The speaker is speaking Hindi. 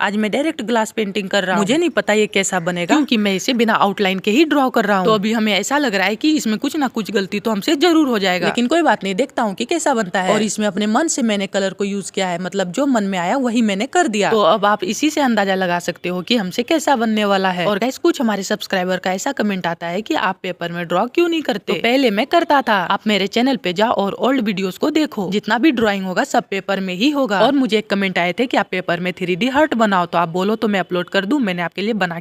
आज मैं डायरेक्ट ग्लास पेंटिंग कर रहा हूँ मुझे नहीं पता ये कैसा बनेगा क्योंकि मैं इसे बिना आउटलाइन के ही ड्रॉ कर रहा हूँ तो अभी हमें ऐसा लग रहा है कि इसमें कुछ ना कुछ गलती तो हमसे जरूर हो जाएगा लेकिन कोई बात नहीं देखता हूँ कि कैसा बनता है और इसमें अपने मन से मैंने कलर को यूज किया है मतलब जो मन में आया वही मैंने कर दिया तो अब आप इसी से अंदाजा लगा सकते हो की हमसे कैसा बनने वाला है और कैसे कुछ हमारे सब्सक्राइबर का ऐसा कमेंट आता है की आप पेपर में ड्रॉ क्यूँ नहीं करते तो पहले मैं करता था आप मेरे चैनल पे जाओ और ओल्ड वीडियोज को देखो जितना भी ड्रॉइंग होगा सब पेपर में ही होगा और मुझे एक कमेंट आए थे की आप पेपर में थ्री हर्ट बनाओ तो आप बोलो तो मैं अपलोड कर दूँ मैंने आपके लिए बना